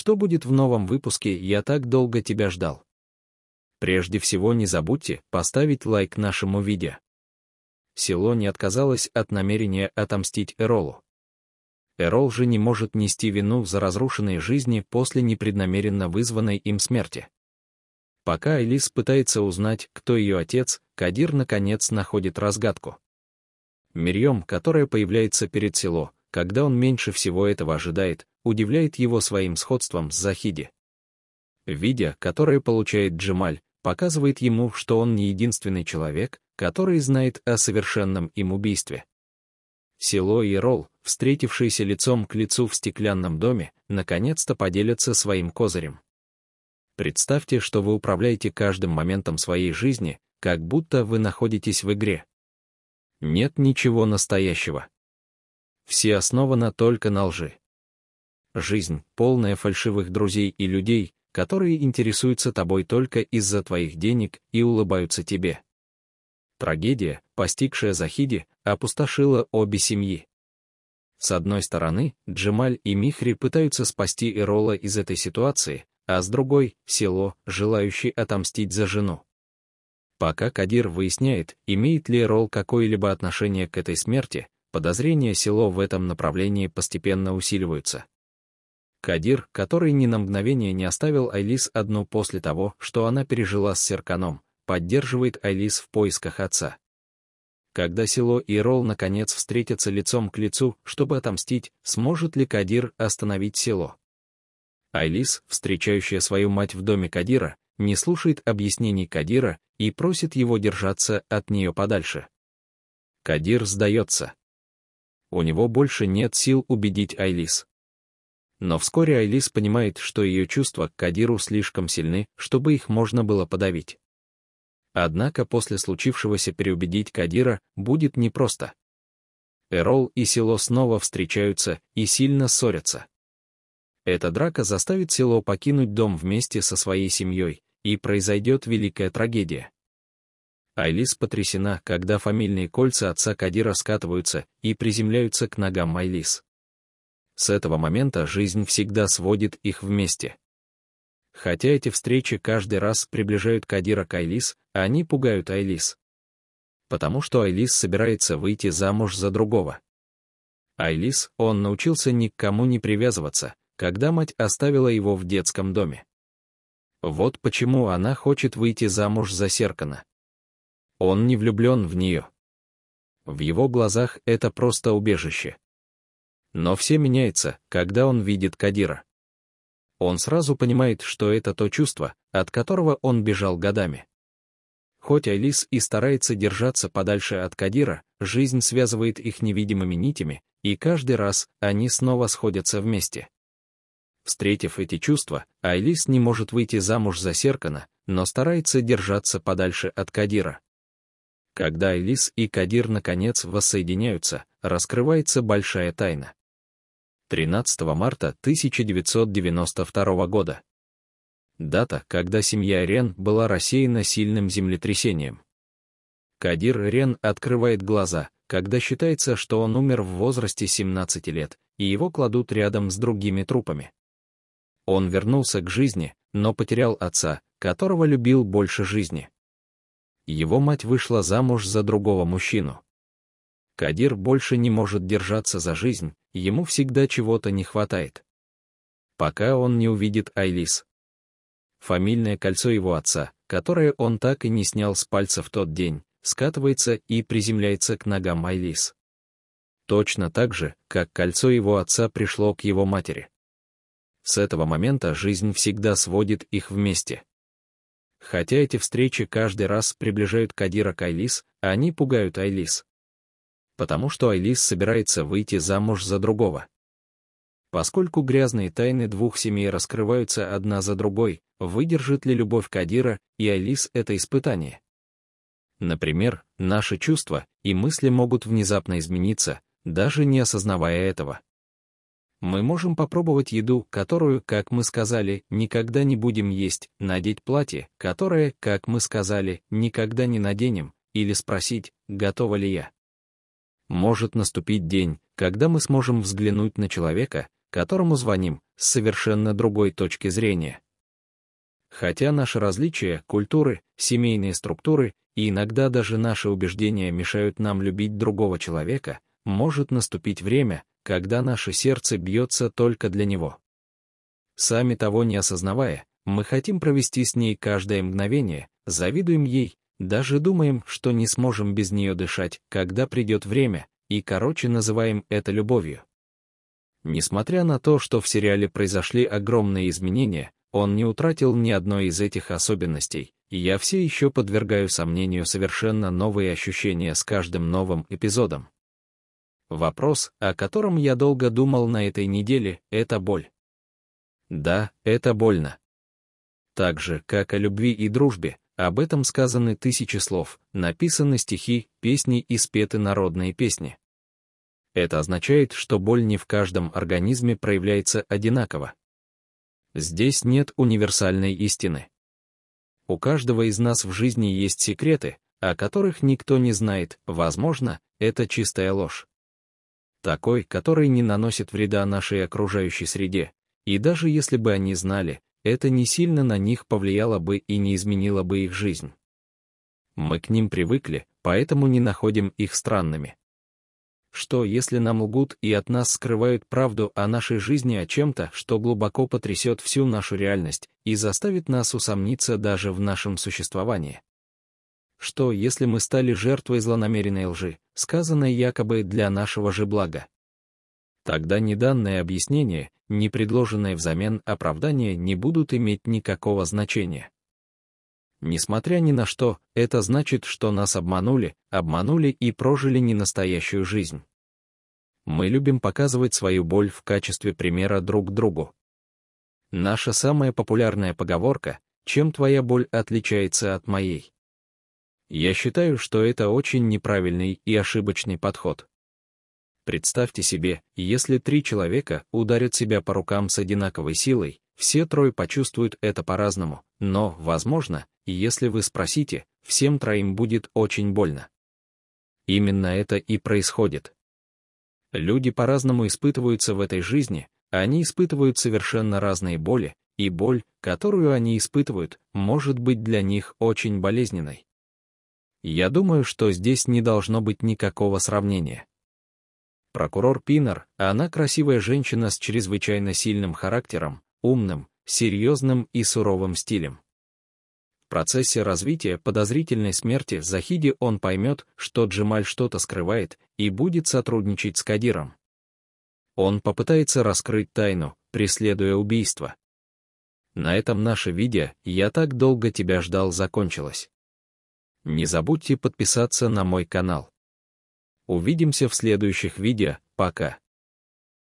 что будет в новом выпуске «Я так долго тебя ждал». Прежде всего не забудьте поставить лайк нашему видео. Село не отказалось от намерения отомстить Эролу. Эрол же не может нести вину за разрушенные жизни после непреднамеренно вызванной им смерти. Пока Элис пытается узнать, кто ее отец, Кадир наконец находит разгадку. Мирьем, которая появляется перед село, когда он меньше всего этого ожидает, удивляет его своим сходством с Захиди. Видя, которое получает Джемаль, показывает ему, что он не единственный человек, который знает о совершенном им убийстве. Село и Ролл, встретившиеся лицом к лицу в стеклянном доме, наконец-то поделятся своим козырем. Представьте, что вы управляете каждым моментом своей жизни, как будто вы находитесь в игре. Нет ничего настоящего все основано только на лжи. Жизнь, полная фальшивых друзей и людей, которые интересуются тобой только из-за твоих денег и улыбаются тебе. Трагедия, постигшая Захиди, опустошила обе семьи. С одной стороны, Джемаль и Михри пытаются спасти Эрола из этой ситуации, а с другой — село, желающий отомстить за жену. Пока Кадир выясняет, имеет ли Эрол какое-либо отношение к этой смерти, Подозрения село в этом направлении постепенно усиливаются. Кадир, который ни на мгновение не оставил Айлис одну после того, что она пережила с Серканом, поддерживает Айлис в поисках отца. Когда село и Ролл наконец встретятся лицом к лицу, чтобы отомстить, сможет ли Кадир остановить село? Айлис, встречающая свою мать в доме Кадира, не слушает объяснений Кадира и просит его держаться от нее подальше. Кадир сдается у него больше нет сил убедить Айлис. Но вскоре Айлис понимает, что ее чувства к Кадиру слишком сильны, чтобы их можно было подавить. Однако после случившегося переубедить Кадира будет непросто. Эрол и Село снова встречаются и сильно ссорятся. Эта драка заставит Село покинуть дом вместе со своей семьей, и произойдет великая трагедия. Айлис потрясена, когда фамильные кольца отца Кадира скатываются и приземляются к ногам Айлис. С этого момента жизнь всегда сводит их вместе. Хотя эти встречи каждый раз приближают Кадира к Айлис, а они пугают Айлис. Потому что Айлис собирается выйти замуж за другого. Айлис, он научился никому не привязываться, когда мать оставила его в детском доме. Вот почему она хочет выйти замуж за Серкана. Он не влюблен в нее. В его глазах это просто убежище. Но все меняется, когда он видит Кадира. Он сразу понимает, что это то чувство, от которого он бежал годами. Хоть Алис и старается держаться подальше от Кадира, жизнь связывает их невидимыми нитями, и каждый раз они снова сходятся вместе. Встретив эти чувства, Айлис не может выйти замуж за Серкана, но старается держаться подальше от Кадира. Когда Элис и Кадир наконец воссоединяются, раскрывается большая тайна. 13 марта 1992 года. Дата, когда семья Рен была рассеяна сильным землетрясением. Кадир Рен открывает глаза, когда считается, что он умер в возрасте 17 лет, и его кладут рядом с другими трупами. Он вернулся к жизни, но потерял отца, которого любил больше жизни его мать вышла замуж за другого мужчину. Кадир больше не может держаться за жизнь, ему всегда чего-то не хватает. Пока он не увидит Айлис. Фамильное кольцо его отца, которое он так и не снял с пальца в тот день, скатывается и приземляется к ногам Айлис. Точно так же, как кольцо его отца пришло к его матери. С этого момента жизнь всегда сводит их вместе. Хотя эти встречи каждый раз приближают Кадира к Айлис, а они пугают Айлис. Потому что Айлис собирается выйти замуж за другого. Поскольку грязные тайны двух семей раскрываются одна за другой, выдержит ли любовь Кадира и Алис это испытание? Например, наши чувства и мысли могут внезапно измениться, даже не осознавая этого. Мы можем попробовать еду, которую, как мы сказали, никогда не будем есть, надеть платье, которое, как мы сказали, никогда не наденем, или спросить, готова ли я. Может наступить день, когда мы сможем взглянуть на человека, которому звоним, с совершенно другой точки зрения. Хотя наши различия, культуры, семейные структуры и иногда даже наши убеждения мешают нам любить другого человека, может наступить время, когда наше сердце бьется только для него. Сами того не осознавая, мы хотим провести с ней каждое мгновение, завидуем ей, даже думаем, что не сможем без нее дышать, когда придет время, и короче называем это любовью. Несмотря на то, что в сериале произошли огромные изменения, он не утратил ни одной из этих особенностей, и я все еще подвергаю сомнению совершенно новые ощущения с каждым новым эпизодом. Вопрос, о котором я долго думал на этой неделе, это боль. Да, это больно. Так же, как о любви и дружбе, об этом сказаны тысячи слов, написаны стихи, песни и спеты народные песни. Это означает, что боль не в каждом организме проявляется одинаково. Здесь нет универсальной истины. У каждого из нас в жизни есть секреты, о которых никто не знает, возможно, это чистая ложь такой, который не наносит вреда нашей окружающей среде, и даже если бы они знали, это не сильно на них повлияло бы и не изменило бы их жизнь. Мы к ним привыкли, поэтому не находим их странными. Что, если нам лгут и от нас скрывают правду о нашей жизни о чем-то, что глубоко потрясет всю нашу реальность и заставит нас усомниться даже в нашем существовании? что, если мы стали жертвой злонамеренной лжи, сказанной якобы для нашего же блага? Тогда ни данное объяснение, ни предложенное взамен оправдание не будут иметь никакого значения. Несмотря ни на что, это значит, что нас обманули, обманули и прожили не настоящую жизнь. Мы любим показывать свою боль в качестве примера друг другу. Наша самая популярная поговорка «Чем твоя боль отличается от моей?» Я считаю, что это очень неправильный и ошибочный подход. Представьте себе, если три человека ударят себя по рукам с одинаковой силой, все трое почувствуют это по-разному, но, возможно, если вы спросите, всем троим будет очень больно. Именно это и происходит. Люди по-разному испытываются в этой жизни, они испытывают совершенно разные боли, и боль, которую они испытывают, может быть для них очень болезненной. Я думаю, что здесь не должно быть никакого сравнения. Прокурор Пинер, она красивая женщина с чрезвычайно сильным характером, умным, серьезным и суровым стилем. В процессе развития подозрительной смерти Захиди он поймет, что Джемаль что-то скрывает и будет сотрудничать с Кадиром. Он попытается раскрыть тайну, преследуя убийство. На этом наше видео «Я так долго тебя ждал» закончилось. Не забудьте подписаться на мой канал. Увидимся в следующих видео. Пока.